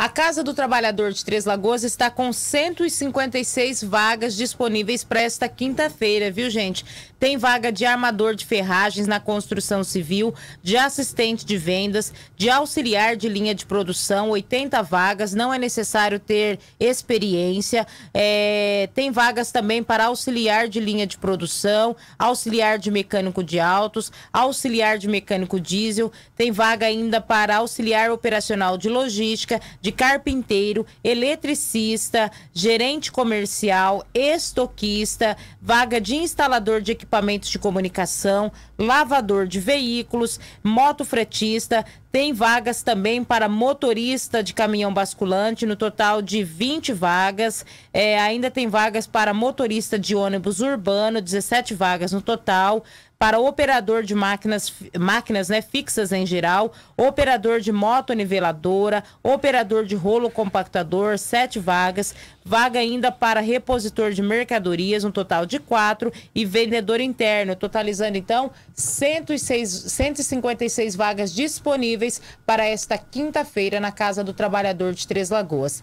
A Casa do Trabalhador de Três Lagoas está com 156 vagas disponíveis para esta quinta-feira, viu, gente? Tem vaga de armador de ferragens na construção civil, de assistente de vendas, de auxiliar de linha de produção, 80 vagas, não é necessário ter experiência. É, tem vagas também para auxiliar de linha de produção, auxiliar de mecânico de autos, auxiliar de mecânico diesel, tem vaga ainda para auxiliar operacional de logística, de de carpinteiro, eletricista, gerente comercial, estoquista, vaga de instalador de equipamentos de comunicação, lavador de veículos, motofretista, tem vagas também para motorista de caminhão basculante, no total de 20 vagas. É, ainda tem vagas para motorista de ônibus urbano, 17 vagas no total. Para operador de máquinas, máquinas né, fixas em geral, operador de moto niveladora, operador de rolo compactador, sete vagas, vaga ainda para repositor de mercadorias, um total de quatro, e vendedor interno, totalizando então 106, 156 vagas disponíveis disponíveis para esta quinta-feira na Casa do Trabalhador de Três Lagoas.